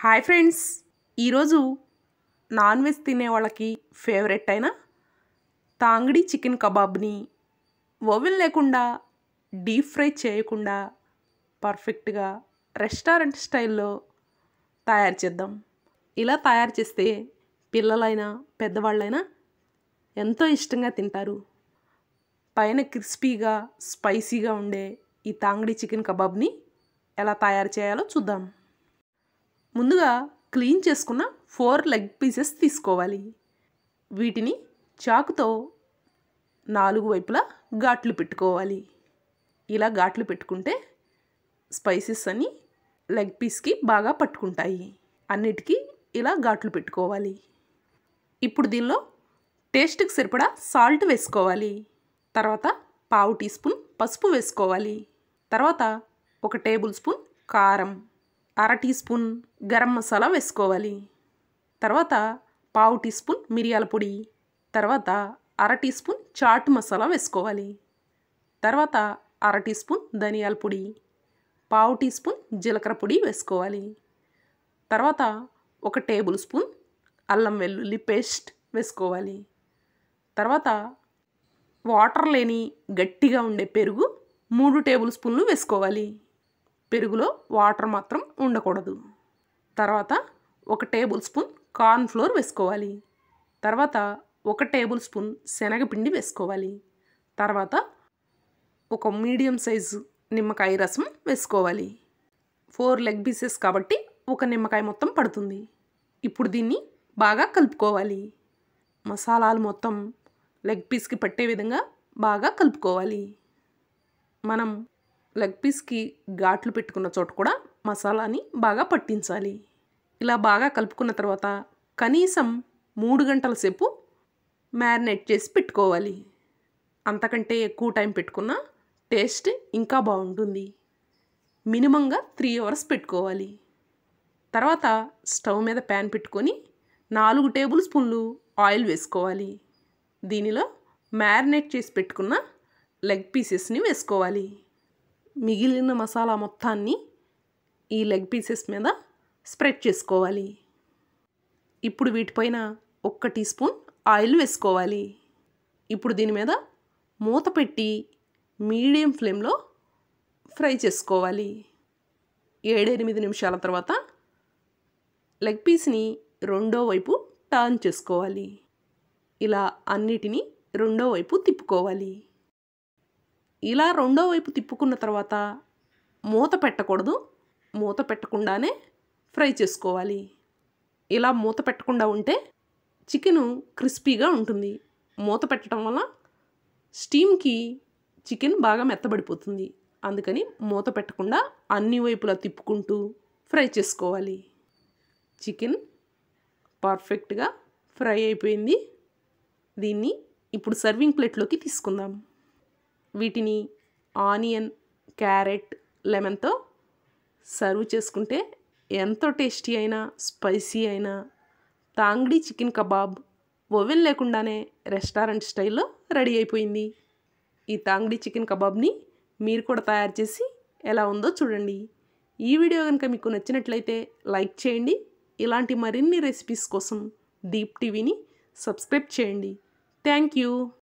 Hi friends ఈరోజు non veg తినే వాళ్ళకి ఫేవరెట్ అయిన తాంగడి చికెన్ కబాబ్ని ఓవెన్ లేకుండా డీప్ ఫ్రై చేయకుండా పర్ఫెక్ట్గా రెస్టారెంట్ స్టైల్లో తయారు చేద్దాం ఇలా తయారు చేస్తే పిల్లలైనా పెద్దవాళ్ళైనా ఎంతో ఇష్టంగా తింటారు పైన క్రిస్పీగా స్పైసీగా ఉండే ఈ తాంగడి చికెన్ కబాబ్ని ఎలా తయారు చేయాలో చూద్దాం ముందుగా క్లీన్ చేసుకున్న ఫోర్ లెగ్ పీసెస్ తీసుకోవాలి వీటిని చాకుతో నాలుగు వైపులా ఘాట్లు పెట్టుకోవాలి ఇలా ఘాట్లు పెట్టుకుంటే స్పైసెస్ అని లెగ్ పీస్కి బాగా పట్టుకుంటాయి అన్నిటికీ ఇలా ఘాట్లు పెట్టుకోవాలి ఇప్పుడు దీనిలో టేస్ట్కి సరిపడా సాల్ట్ వేసుకోవాలి తర్వాత పావు టీ స్పూన్ పసుపు వేసుకోవాలి తర్వాత ఒక టేబుల్ స్పూన్ కారం అర టీ స్పూన్ గరం మసాలా వేసుకోవాలి తర్వాత పావు టీ స్పూన్ మిరియాల పొడి తర్వాత అర టీ స్పూన్ చాట్ మసాలా వేసుకోవాలి తర్వాత అర టీ స్పూన్ ధనియాల పొడి పావు టీ స్పూన్ జీలకర్ర పొడి వేసుకోవాలి తర్వాత ఒక టేబుల్ స్పూన్ అల్లం వెల్లుల్లి పేస్ట్ వేసుకోవాలి తర్వాత వాటర్ లేని గట్టిగా ఉండే పెరుగు మూడు టేబుల్ స్పూన్లు వేసుకోవాలి పెరుగులో వాటర్ మాత్రం ఉండకూడదు తర్వాత ఒక టేబుల్ స్పూన్ కార్న్ఫ్లోర్ వేసుకోవాలి తర్వాత ఒక టేబుల్ స్పూన్ శనగపిండి వేసుకోవాలి తర్వాత ఒక మీడియం సైజు నిమ్మకాయ రసం వేసుకోవాలి ఫోర్ లెగ్ పీసెస్ కాబట్టి ఒక నిమ్మకాయ మొత్తం పడుతుంది ఇప్పుడు దీన్ని బాగా కలుపుకోవాలి మసాలాలు మొత్తం లెగ్ పీస్కి పట్టే విధంగా బాగా కలుపుకోవాలి మనం లెగ్ పీస్కి ఘాట్లు పెట్టుకున్న చోట కూడా మసాలాని బాగా పట్టించాలి ఇలా బాగా కలుపుకున్న తర్వాత కనీసం మూడు గంటల సేపు మ్యారినేట్ చేసి పెట్టుకోవాలి అంతకంటే ఎక్కువ టైం పెట్టుకున్న టేస్ట్ ఇంకా బాగుంటుంది మినిమంగా త్రీ అవర్స్ పెట్టుకోవాలి తర్వాత స్టవ్ మీద ప్యాన్ పెట్టుకొని నాలుగు టేబుల్ స్పూన్లు ఆయిల్ వేసుకోవాలి దీనిలో మ్యారినేట్ చేసి పెట్టుకున్న లెగ్ పీసెస్ని వేసుకోవాలి మిగిలిన మసాలా మొత్తాన్ని ఈ లెగ్ పీసెస్ మీద స్ప్రెడ్ చేసుకోవాలి ఇప్పుడు వీటిపైన ఒక్క టీ స్పూన్ ఆయిల్ వేసుకోవాలి ఇప్పుడు దీని మీద మూత పెట్టి మీడియం ఫ్లేమ్లో ఫ్రై చేసుకోవాలి ఏడెనిమిది నిమిషాల తర్వాత లెగ్ పీస్ని రెండో వైపు టర్న్ చేసుకోవాలి ఇలా అన్నిటినీ రెండో వైపు తిప్పుకోవాలి ఇలా రెండో వైపు తిప్పుకున్న తర్వాత మూత పెట్టకూడదు మూత పెట్టకుండానే ఫ్రై చేసుకోవాలి ఇలా మూత పెట్టకుండా ఉంటే చికెను క్రిస్పీగా ఉంటుంది మూత పెట్టడం వల్ల స్టీమ్కి చికెన్ బాగా మెత్తబడిపోతుంది అందుకని మూత పెట్టకుండా అన్ని వైపులా తిప్పుకుంటూ ఫ్రై చేసుకోవాలి చికెన్ పర్ఫెక్ట్గా ఫ్రై అయిపోయింది దీన్ని ఇప్పుడు సర్వింగ్ ప్లేట్లోకి తీసుకుందాం వీటిని ఆనియన్ క్యారెట్ లెమన్తో సర్వ్ చేసుకుంటే ఎంతో టేస్టీ అయినా స్పైసీ అయినా తాంగ్డీ చికెన్ కబాబ్ ఓవెన్ లేకుండానే రెస్టారెంట్ స్టైల్లో రెడీ అయిపోయింది ఈ తాంగ్డీ చికెన్ కబాబ్ని మీరు కూడా తయారు చేసి ఎలా ఉందో చూడండి ఈ వీడియో కనుక మీకు నచ్చినట్లయితే లైక్ చేయండి ఇలాంటి మరిన్ని రెసిపీస్ కోసం దీప్ టీవీని సబ్స్క్రైబ్ చేయండి Thank you.